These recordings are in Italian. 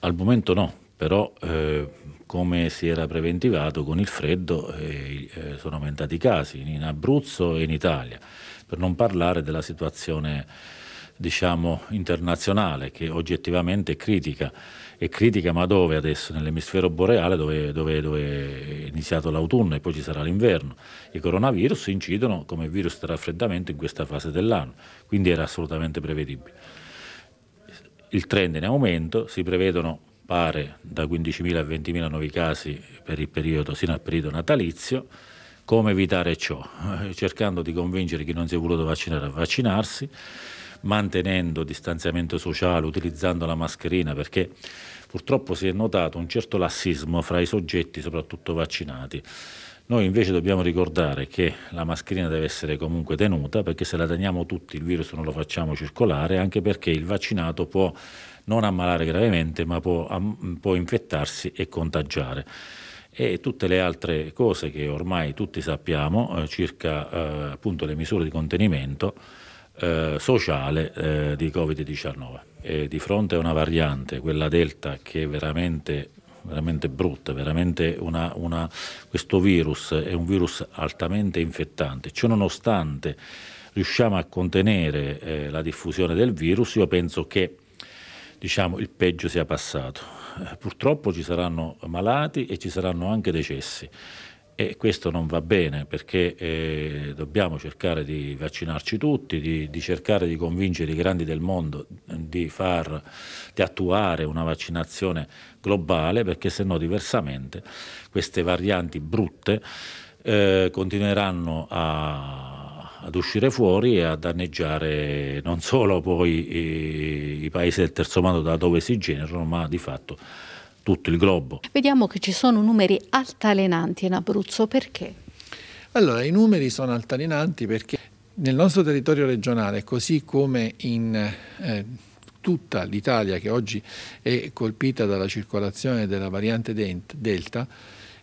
Al momento no, però eh, come si era preventivato con il freddo eh, eh sono aumentati i casi in Abruzzo e in Italia, per non parlare della situazione diciamo, internazionale che oggettivamente è critica. È critica ma dove adesso? Nell'emisfero boreale dove, dove, dove, è iniziato l'autunno e poi ci sarà l'inverno. I coronavirus incidono come virus di raffreddamento in questa fase dell'anno, quindi era assolutamente prevedibile il trend è in aumento, si prevedono pare da 15.000 a 20.000 nuovi casi per il periodo, sino al periodo natalizio. Come evitare ciò? Eh, cercando di convincere chi non si è voluto vaccinare a vaccinarsi, mantenendo distanziamento sociale, utilizzando la mascherina, perché purtroppo si è notato un certo lassismo fra i soggetti, soprattutto vaccinati. Noi invece dobbiamo ricordare che la mascherina deve essere comunque tenuta perché se la teniamo tutti il virus non lo facciamo circolare, anche perché il vaccinato può non ammalare gravemente ma può, può infettarsi e contagiare e tutte le altre cose che ormai tutti sappiamo eh, circa eh, appunto le misure di contenimento eh, sociale eh, di Covid-19. di fronte a una variante, quella Delta, che veramente veramente brutta, veramente una, una, questo virus è un virus altamente infettante. Ciononostante riusciamo a contenere eh, la diffusione del virus, io penso che diciamo, il peggio sia passato. Eh, purtroppo ci saranno malati e ci saranno anche decessi e questo non va bene perché eh, dobbiamo cercare di vaccinarci tutti, di, di, cercare di convincere i grandi del mondo di, far, di attuare una vaccinazione globale perché se no diversamente queste varianti brutte eh, continueranno a, ad uscire fuori e a danneggiare non solo poi i, i paesi del terzo mondo da dove si generano ma di fatto tutto il globo. Vediamo che ci sono numeri altalenanti in Abruzzo, perché? Allora, i numeri sono altalenanti perché nel nostro territorio regionale, così come in eh, tutta l'Italia che oggi è colpita dalla circolazione della variante Delta,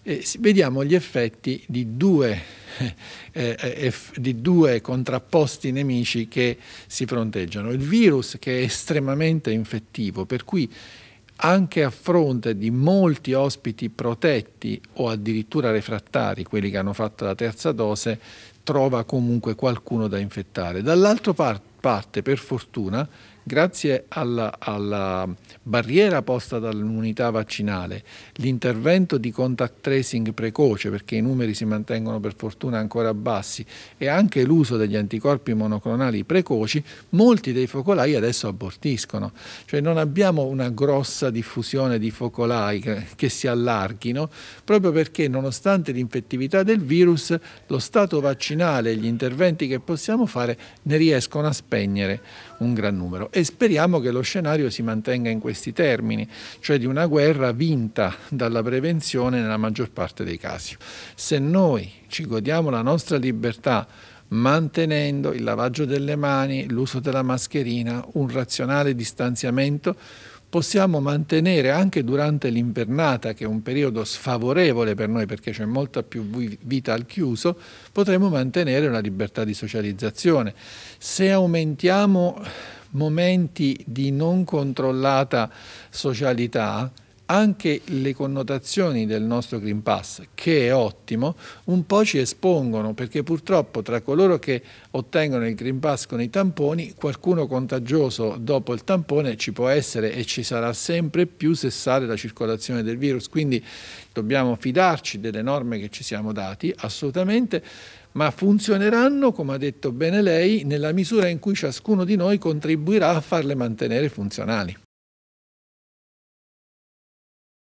eh, vediamo gli effetti di due, eh, eh, di due, contrapposti nemici che si fronteggiano. Il virus che è estremamente infettivo, per cui anche a fronte di molti ospiti protetti o addirittura refrattari, quelli che hanno fatto la terza dose, trova comunque qualcuno da infettare. Dall'altro parte, parte, per fortuna, grazie alla, alla barriera posta dall'unità vaccinale, l'intervento di contact tracing precoce, perché i numeri si mantengono per fortuna ancora bassi, e anche l'uso degli anticorpi monoclonali precoci, molti dei focolai adesso abortiscono. Cioè non abbiamo una grossa diffusione di focolai che, che si allarghino, proprio perché nonostante l'infettività del virus, lo stato vaccinale e gli interventi che possiamo fare ne riescono a spendere spegnere un gran numero. E speriamo che lo scenario si mantenga in questi termini, cioè di una guerra vinta dalla prevenzione nella maggior parte dei casi. Se noi ci godiamo la nostra libertà mantenendo il lavaggio delle mani, l'uso della mascherina, un razionale distanziamento, possiamo mantenere anche durante l'invernata, che è un periodo sfavorevole per noi perché c'è molta più vita al chiuso, potremo mantenere una libertà di socializzazione. Se aumentiamo momenti di non controllata socialità, anche le connotazioni del nostro Green Pass, che è ottimo, un po' ci espongono perché purtroppo tra coloro che ottengono il Green Pass con i tamponi, qualcuno contagioso dopo il tampone ci può essere e ci sarà sempre più se sale la circolazione del virus. Quindi dobbiamo fidarci delle norme che ci siamo dati, assolutamente ma funzioneranno, come ha detto bene lei, nella misura in cui ciascuno di noi contribuirà a farle mantenere funzionali.